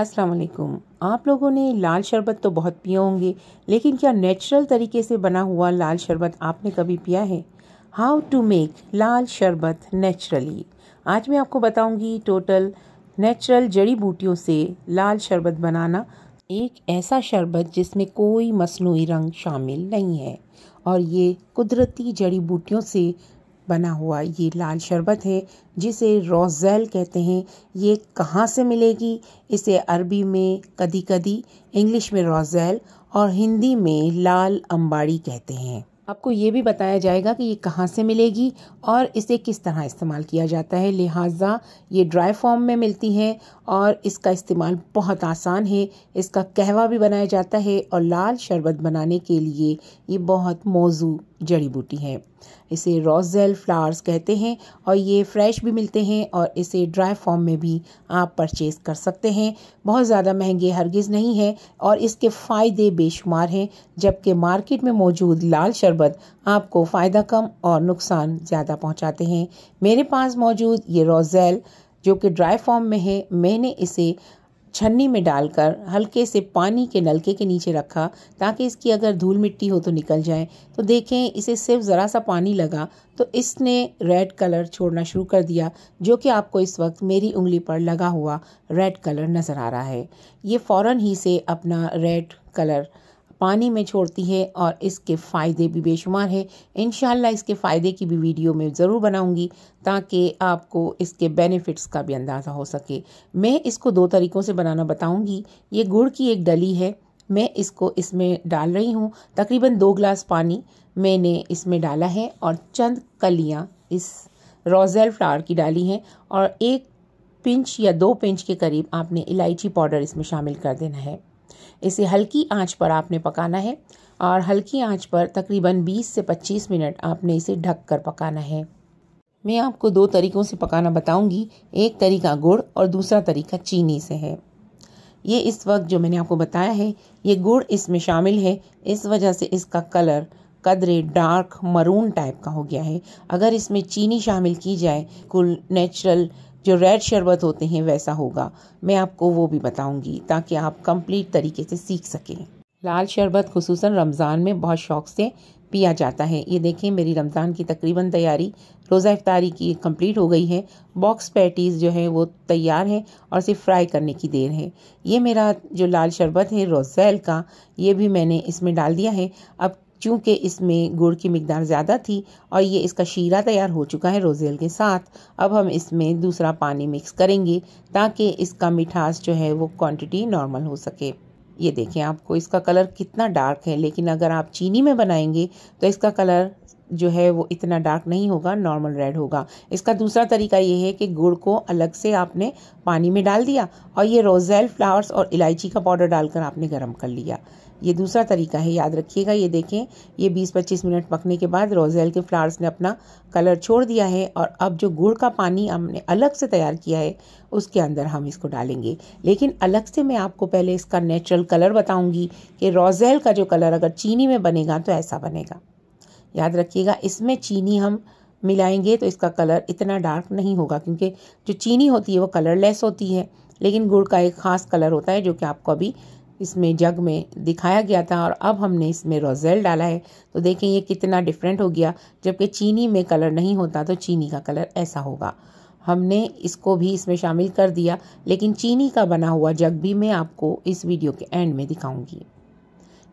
अस्सलाम वालेकुम आप लोगों ने लाल शरबत तो बहुत पिए होंगे लेकिन क्या नेचुरल तरीके से बना हुआ लाल शरबत आपने कभी पिया है हाउ टू मेक लाल शरबत नेचुरली आज मैं आपको बताऊंगी टोटल नेचुरल जड़ी बूटियों से लाल शरबत बनाना एक ऐसा शरबत जिसमें कोई मसनू रंग शामिल नहीं है और ये कुदरती जड़ी बूटियों से बना हुआ ये लाल शरबत है जिसे रोज़ेल कहते हैं ये कहाँ से मिलेगी इसे अरबी में कदी कदी इंग्लिश में रोज़ेल और हिंदी में लाल अंबाड़ी कहते हैं आपको ये भी बताया जाएगा कि ये कहाँ से मिलेगी और इसे किस तरह इस्तेमाल किया जाता है लिहाजा ये ड्राई फॉर्म में मिलती है और इसका इस्तेमाल बहुत आसान है इसका कहवा भी बनाया जाता है और लाल शरबत बनाने के लिए ये बहुत मौजू जड़ी बूटी है इसे रोजेल फ्लावर्स कहते हैं और ये फ्रेश भी मिलते हैं और इसे ड्राई फॉर्म में भी आप परचेज़ कर सकते हैं बहुत ज़्यादा महंगे हरगिज़ नहीं है और इसके फ़ायदे बेशुमार हैं जबकि मार्केट में मौजूद लाल शरबत आपको फ़ायदा कम और नुकसान ज़्यादा पहुँचाते हैं मेरे पास मौजूद ये रोजेल जो कि ड्राई फॉर्म में है मैंने इसे छन्नी में डालकर हल्के से पानी के नलके के नीचे रखा ताकि इसकी अगर धूल मिट्टी हो तो निकल जाए तो देखें इसे सिर्फ ज़रा सा पानी लगा तो इसने रेड कलर छोड़ना शुरू कर दिया जो कि आपको इस वक्त मेरी उंगली पर लगा हुआ रेड कलर नज़र आ रहा है ये फ़ौर ही से अपना रेड कलर पानी में छोड़ती है और इसके फ़ायदे भी बेशुमार है इन इसके फ़ायदे की भी वीडियो में ज़रूर बनाऊँगी ताकि आपको इसके बेनिफिट्स का भी अंदाज़ा हो सके मैं इसको दो तरीक़ों से बनाना बताऊँगी ये गुड़ की एक डली है मैं इसको इसमें डाल रही हूँ तकरीबन दो ग्लास पानी मैंने इसमें डाला है और चंद कलियाँ इस रोजेल फ्लावर की डाली हैं और एक पिंच या दो पिंच के करीब आपने इलायची पाउडर इसमें शामिल कर देना है इसे हल्की आंच पर आपने पकाना है और हल्की आंच पर तकरीबन 20 से 25 मिनट आपने इसे ढक कर पकाना है मैं आपको दो तरीक़ों से पकाना बताऊंगी एक तरीका गुड़ और दूसरा तरीका चीनी से है ये इस वक्त जो मैंने आपको बताया है ये गुड़ इसमें शामिल है इस वजह से इसका कलर कदरे डार्क मरून टाइप का हो गया है अगर इसमें चीनी शामिल की जाए कुल नेचुरल जो रेड शरबत होते हैं वैसा होगा मैं आपको वो भी बताऊंगी ताकि आप कंप्लीट तरीके से सीख सकें लाल शरबत खसूस रमज़ान में बहुत शौक़ से पिया जाता है ये देखें मेरी रमज़ान की तकरीबन तैयारी रोज़ा इफ्तारी की कंप्लीट हो गई है बॉक्स पैटीज़ जो है वो तैयार हैं और सिर्फ फ्राई करने की देर है ये मेरा जो लाल शरबत है रोज़ैल का ये भी मैंने इसमें डाल दिया है अब चूँकि इसमें गुड़ की मकदार ज़्यादा थी और ये इसका शीरा तैयार हो चुका है रोज़ेल के साथ अब हम इसमें दूसरा पानी मिक्स करेंगे ताकि इसका मिठास जो है वो क्वांटिटी नॉर्मल हो सके ये देखें आपको इसका कलर कितना डार्क है लेकिन अगर आप चीनी में बनाएंगे तो इसका कलर जो है वो इतना डार्क नहीं होगा नॉर्मल रेड होगा इसका दूसरा तरीका ये है कि गुड़ को अलग से आपने पानी में डाल दिया और ये रोजेल फ्लावर्स और इलायची का पाउडर डालकर आपने गर्म कर लिया ये दूसरा तरीका है याद रखिएगा ये देखें ये 20-25 मिनट पकने के बाद रोजेल के फ्लावर्स ने अपना कलर छोड़ दिया है और अब जो गुड़ का पानी हमने अलग से तैयार किया है उसके अंदर हम इसको डालेंगे लेकिन अलग से मैं आपको पहले इसका नेचुरल कलर बताऊंगी कि रोजेल का जो कलर अगर चीनी में बनेगा तो ऐसा बनेगा याद रखिएगा इसमें चीनी हम मिलाएंगे तो इसका कलर इतना डार्क नहीं होगा क्योंकि जो चीनी होती है वो कलरलेस होती है लेकिन गुड़ का एक ख़ास कलर होता है जो कि आपको अभी इसमें जग में दिखाया गया था और अब हमने इसमें रोजेल डाला है तो देखें ये कितना डिफरेंट हो गया जबकि चीनी में कलर नहीं होता तो चीनी का कलर ऐसा होगा हमने इसको भी इसमें शामिल कर दिया लेकिन चीनी का बना हुआ जग भी मैं आपको इस वीडियो के एंड में दिखाऊंगी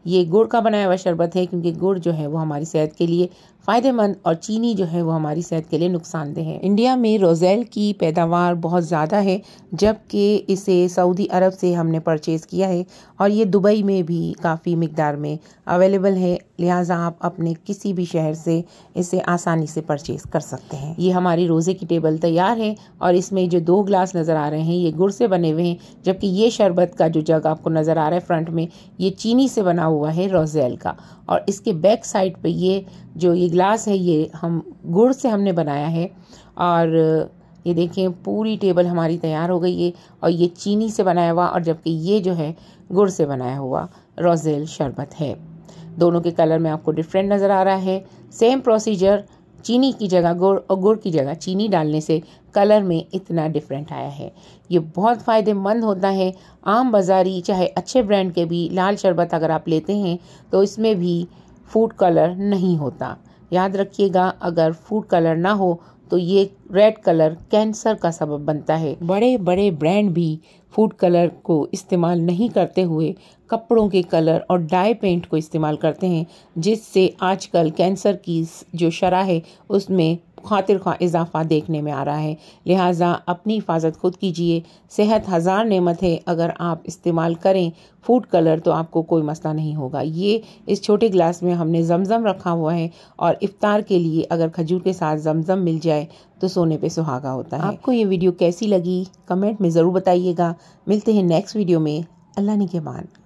ये गुड़ का बनाया हुआ शरबत है क्योंकि गुड़ जो है वो हमारी सेहत के लिए फ़ायदेमंद और चीनी जो है वो हमारी सेहत के लिए नुकसानदेह है इंडिया में रोजेल की पैदावार बहुत ज़्यादा है जबकि इसे सऊदी अरब से हमने परचेज़ किया है और ये दुबई में भी काफ़ी मकदार में अवेलेबल है लिहाजा आप अपने किसी भी शहर से इसे आसानी से परचेज़ कर सकते हैं ये हमारी रोज़े की टेबल तैयार है और इसमें जो दो ग्लास नज़र आ रहे हैं ये गुड़ से बने हुए हैं जबकि ये शरबत का जो जग आपको नज़र आ रहा है फ्रंट में ये चीनी से बना हुआ है रोजेल का और इसके बैक साइड पर ये जो ये गिलास है ये हम गुड़ से हमने बनाया है और ये देखें पूरी टेबल हमारी तैयार हो गई है और ये चीनी से बनाया हुआ और जबकि ये जो है गुड़ से बनाया हुआ रोजेल शरबत है दोनों के कलर में आपको डिफरेंट नज़र आ रहा है सेम प्रोसीजर चीनी की जगह गुड़ और गुड़ की जगह चीनी डालने से कलर में इतना डिफरेंट आया है ये बहुत फ़ायदेमंद होता है आम बाजारी चाहे अच्छे ब्रांड के भी लाल शरबत अगर आप लेते हैं तो इसमें भी फूड कलर नहीं होता याद रखिएगा अगर फूड कलर ना हो तो ये रेड कलर कैंसर का सबब बनता है बड़े बड़े ब्रांड भी फूड कलर को इस्तेमाल नहीं करते हुए कपड़ों के कलर और डाई पेंट को इस्तेमाल करते हैं जिससे आजकल कैंसर की जो शरह है उसमें खातिर खा इजाफा देखने में आ रहा है लिहाजा अपनी हिफाजत खुद कीजिए सेहत हज़ार नेमत है अगर आप इस्तेमाल करें फूड कलर तो आपको कोई मसला नहीं होगा ये इस छोटे गिलास में हमने जमज़म रखा हुआ है और इफ़ार के लिए अगर खजूर के साथ जमज़म मिल जाए तो सोने पे सुहागा होता है आपको ये वीडियो कैसी लगी कमेंट में ज़रूर बताइएगा मिलते हैं नेक्स्ट वीडियो में अल्लाह ने के मान